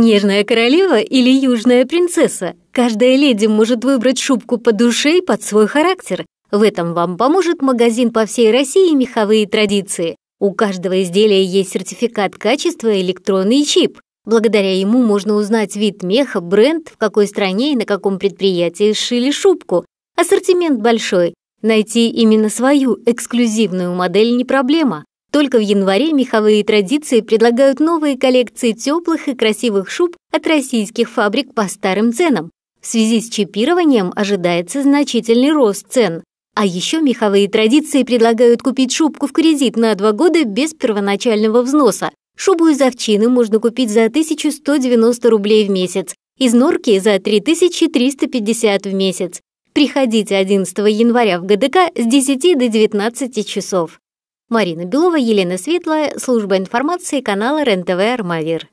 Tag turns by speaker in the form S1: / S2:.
S1: «Снежная королева» или «Южная принцесса». Каждая леди может выбрать шубку по душе и под свой характер. В этом вам поможет магазин по всей России «Меховые традиции». У каждого изделия есть сертификат качества и электронный чип. Благодаря ему можно узнать вид меха, бренд, в какой стране и на каком предприятии сшили шубку. Ассортимент большой. Найти именно свою эксклюзивную модель не проблема. Только в январе меховые традиции предлагают новые коллекции теплых и красивых шуб от российских фабрик по старым ценам. В связи с чипированием ожидается значительный рост цен. А еще меховые традиции предлагают купить шубку в кредит на два года без первоначального взноса. Шубу из овчины можно купить за 1190 рублей в месяц, из норки за 3350 в месяц. Приходите 11 января в ГДК с 10 до 19 часов. Марина Белова, Елена Светлая, служба информации канала РЕН-ТВ «Армавир».